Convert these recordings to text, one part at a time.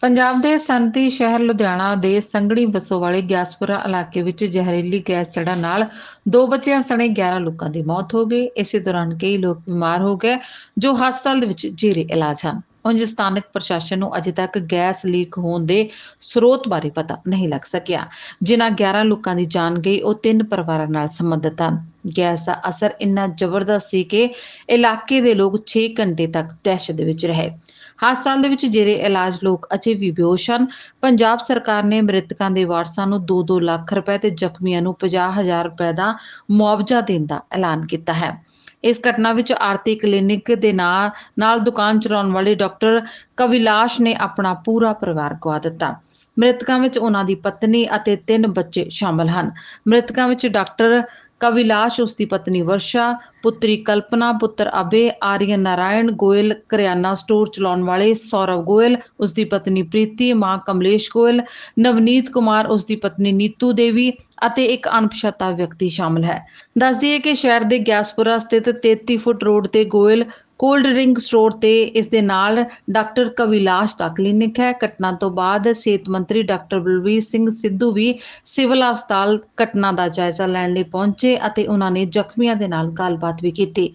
ਪੰਜਾਬ ਦੇ ਸੰਤੀ ਸ਼ਹਿਰ ਲੁਧਿਆਣਾ ਦੇ ਸੰਗਣੀ ਵਸੋ ਵਾਲੇ ਗਿਆਸਪੁਰਾ ਇਲਾਕੇ ਵਿੱਚ ਜ਼ਹਿਰੀਲੀ ਗੈਸ ਚੜਾ ਨਾਲ ਦੋ ਬੱਚਿਆਂ ਸਣੇ 11 ਲੋਕਾਂ ਦੀ ਮੌਤ ਹੋ ਗਈ ਇਸੇ ਦੌਰਾਨ ਕਈ ਲੋਕ ਬਿਮਾਰ ਹੋ ਗਏ ਜੋ ਹਸਪਤਾਲ ਦੇ ਵਿੱਚ ਜੇਰੇ ਇਲਾਜ ਹਨ ਉਂਝ ਸਥਾਨਕ ਪ੍ਰਸ਼ਾਸਨ ਨੂੰ ਅਜੇ ਤੱਕ ਗੈਸ ਲੀਕ ਹੋਣ ਦੇ ਸਰੋਤ ਬਾਰੇ ਪਤਾ ਨਹੀਂ ਲੱਗ ਸਕਿਆ ਜਿਨ੍ਹਾਂ 11 ਲੋਕਾਂ ਦੀ ਜਾਨ ਗਈ ਉਹ ਤਿੰਨ ਪਰਿਵਾਰਾਂ ਨਾਲ ਸੰਬੰਧਿਤ ਹਨ ਗੈਸ ਦਾ ਅਸਰ ਇੰਨਾ ਜ਼ਬਰਦਸਤ ਸੀ ਕਿ ਇਲਾਕੇ ਦੇ ਲੋਕ 6 ਘੰਟੇ ਤੱਕ ਦਹਿਸ਼ਤ ਦੇ ਵਿੱਚ ਰਹੇ ਹਸਪਤਾਲ ਦੇ ਵਿੱਚ ਜਿਹੜੇ ਇਲਾਜ ਲੋਕ ਅਜੇ ਵੀ ਬੇਹੋਸ਼ ਹਨ ਪੰਜਾਬ ਸਰਕਾਰ ਨੇ ਮ੍ਰਿਤਕਾਂ ਦੇ ਵਾਰਸਾਂ ਨੂੰ 2-2 ਲੱਖ ਰੁਪਏ ਤੇ ਜ਼ਖਮੀਆਂ ਨੂੰ 50000 ਰੁਪਏ ਦਾ ਮੁਆਵਜ਼ਾ ਦੇਣ ਦਾ ਐਲਾਨ ਕੀਤਾ ਹੈ ਇਸ ਘਟਨਾ ਵਿੱਚ ਆਰਤੀ ਕਲੀਨਿਕ ਦੇ ਨਾਲ ਨਾਲ ਦੁਕਾਨ ਚਲਾਉਣ ਵਾਲੇ ਡਾਕਟਰ ਕਵਿਲਾਸ਼ ਨੇ ਆਪਣਾ ਪੂਰਾ ਪਰਿਵਾਰ ਗਵਾ ਦਿੱਤਾ ਮ੍ਰਿਤਕਾਂ ਵਿੱਚ ਉਹਨਾਂ ਦੀ ਪਤਨੀ ਅਤੇ ਤਿੰਨ ਬੱਚੇ ਸ਼ਾਮਲ ਹਨ ਮ੍ਰਿਤਕਾਂ ਵਿੱਚ ਡਾਕਟਰ ਕਵਿਲਾਸ਼ ਉਸ ਦੀ ਪਤਨੀ ਵਰਸ਼ਾ ਪੁੱਤਰੀ ਕਲਪਨਾ ਪੁੱਤਰ ਅਬੇ ਆਰੀਆ ਨਾਰਾਇਣ ਗੋਇਲ ਕਰਿਆਨਾ ਸਟੋਰ ਚਲਾਉਣ ਵਾਲੇ ਸੌਰਵ ਗੋਇਲ ਉਸ ਦੀ ਪਤਨੀ ਪ੍ਰੀਤੀ ਮਾਂ ਕਮਲੇਸ਼ ਗੋਇਲ ਨਵਨੀਤ ਕੁਮਾਰ ਉਸ ਦੀ ਪਤਨੀ ਨੀਤੂ ਦੇਵੀ ਅਤੇ ਇੱਕ ਅਣਪਛਾਤਾ ਵਿਅਕਤੀ ਸ਼ਾਮਲ ਹੈ ਦੱਸ ਦਈਏ ਕਿ ਸ਼ਹਿਰ ਦੇ ਗਿਆਸਪੁਰਾ ਸਥਿਤ 33 ਫੁੱਟ ਰੋਡ ਤੇ ਗੋਇਲ ਕੋਲਡ ਰਿੰਗ ਸਟੋਰ ਤੇ ਇਸ ਦੇ ਨਾਲ ਡਾਕਟਰ ਕਵਿਲਾਸ਼ ਦਾ ਕਲੀਨਿਕ ਹੈ ਘਟਨਾ ਤੋਂ ਬਾਅਦ ਸਿਹਤ ਮੰਤਰੀ ਡਾਕਟਰ ਬਲਵੀਰ ਸਿੰਘ ਸਿੱਧੂ ਵੀ ਸਿਵਲ ਹਸਪਤਾਲ ਘਟਨਾ ਦਾ ਜਾਇਜ਼ਾ ਲੈਣ ਲਈ ਪਹੁੰਚੇ ਅਤੇ ਉਹਨਾਂ ਨੇ ਜ਼ਖਮੀਆਂ ਦੇ ਨਾਲ ਗੱਲਬਾਤ ਵੀ ਕੀਤੀ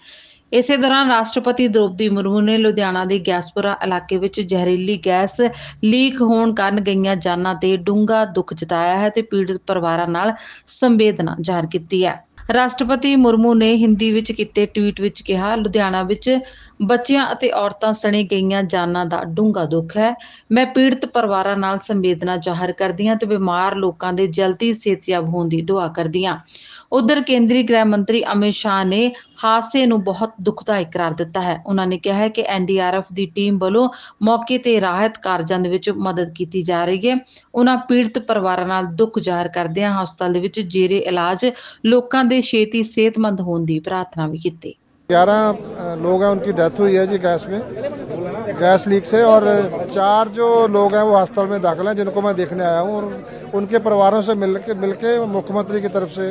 ਇਸੇ ਦੌਰਾਨ ਰਾਸ਼ਟਰਪਤੀ ਦ੍ਰੋਪਦੀ ਮੁਰਮੂ ਨੇ ਲੁਧਿਆਣਾ ਦੇ ਗੈਸਪੁਰਾ ਇਲਾਕੇ ਵਿੱਚ ਜ਼ਹਿਰੀਲੀ ਗੈਸ ਲੀਕ ਹੋਣ ਕਾਰਨ ਗਈਆਂ ਜਾਨਾਂ ਤੇ ਡੂੰਘਾ ਦੁੱਖ ਜਤਾਇਆ ਹੈ ਤੇ ਪੀੜਤ ਪਰਿਵਾਰਾਂ ਨਾਲ ਸੰਵੇਦਨਾ ਜ਼ਾਹਰ ਕੀਤੀ ਹੈ ਰਾਸ਼ਟਰਪਤੀ ਮੁਰਮੂ ਨੇ ਹਿੰਦੀ ਵਿੱਚ ਕੀਤੇ ਟਵੀਟ ਵਿੱਚ ਕਿਹਾ ਲੁਧਿਆਣਾ ਵਿੱਚ ਬੱਚਿਆਂ ਅਤੇ ਔਰਤਾਂ ਸਣੇ ਗਈਆਂ ਜਾਨਾਂ ਦਾ ਡੂੰਘਾ ਦੁੱਖ ਹੈ ਮੈਂ ਪੀੜਤ ਪਰਿਵਾਰਾਂ ਨਾਲ ਸੰਵੇਦਨਾ ਜ਼ਾਹਰ ਕਰਦੀ ਹਾਂ ਤੇ ਬਿਮਾਰ ਲੋਕਾਂ ਦੇ ਜਲਦੀ ਸਿਹਤਯਾਬ ਹੋਣ ਦੀ ਦੁਆ ਕਰਦੀ ਹਾਂ ਉਧਰ ਕੇਂਦਰੀ ਗ੍ਰਹਿ ਮੰਤਰੀ ਅਮਿਤ ਸ਼ਾਹ ਨੇ ਹਾਦਸੇ ਨੂੰ ਬਹੁਤ ਦੁਖਦਾਇਕ ਕਰਾਰ ਦਿੱਤਾ ਹੈ ਉਹਨਾਂ ਨੇ ਕਿਹਾ ਹੈ ਕਿ ਐਨਡੀਆਰਐਫ ਦੀ ਟੀਮ ਵੱਲੋਂ ਮੌਕੇ ਤੇ ਰਾਹਤ ਕਾਰਜਾਂ ਦੇ ਵਿੱਚ ਮਦਦ ਕੀਤੀ ਜਾ ਰਹੀ ਹੈ ਉਹਨਾਂ ਪੀੜਤ ਪਰਿਵਾਰਾਂ ਨਾਲ ਦੁੱਖ ਜ਼ਾਹਰ ਹਾਂ ਹਸਪਤਾਲ ਦੇ ਵਿੱਚ ਜੇਰੇ ਇਲਾਜ ਲੋਕਾਂ ਦੇ ਛੇਤੀ ਸਿਹਤਮੰਦ ਹੋਣ ਦੀ ਪ੍ਰਾਰਥਨਾ ਵੀ ਕੀਤੀ 11 ਲੋਕਾਂ ਦੀ ਡੈਥ ਹੋਈ ਹੈ ਜੀ ਗੈਸ गैस गैस लीक से और चार जो लोग हैं वो अस्पताल में दाखिल हैं जिनको मैं देखने आया हूँ और उनके परिवारों से मिल के मिल के मुख्यमंत्री की तरफ से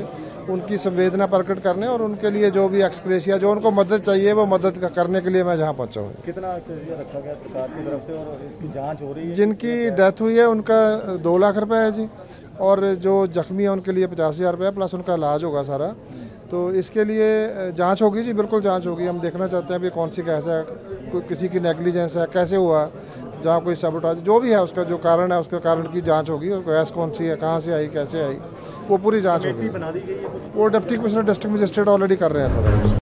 उनकी संवेदना प्रकट करने और उनके लिए जो भी एक्सक्रेसिया जो उनको मदद चाहिए वो मदद करने के लिए मैं जहाँ पहुँचा हूँ कितना रखा गया सरकार की तरफ से जिनकी डेथ हुई है उनका दो लाख रुपये है जी और जो जख्मी है उनके लिए पचास हज़ार रुपये प्लस उनका इलाज होगा सारा तो इसके लिए जांच होगी जी बिल्कुल जांच होगी हम देखना चाहते हैं कि कौन सी कैसा कोई किसी की नेग्लिजेंस है कैसे हुआ जहाँ कोई सबोटाज जो भी है उसका जो कारण है उसके कारण की जांच होगी और गैस कौन सी है कहाँ से आई कैसे आई वो पूरी जाँच होगी वो deputy commissioner district magistrate already कर रहे हैं सर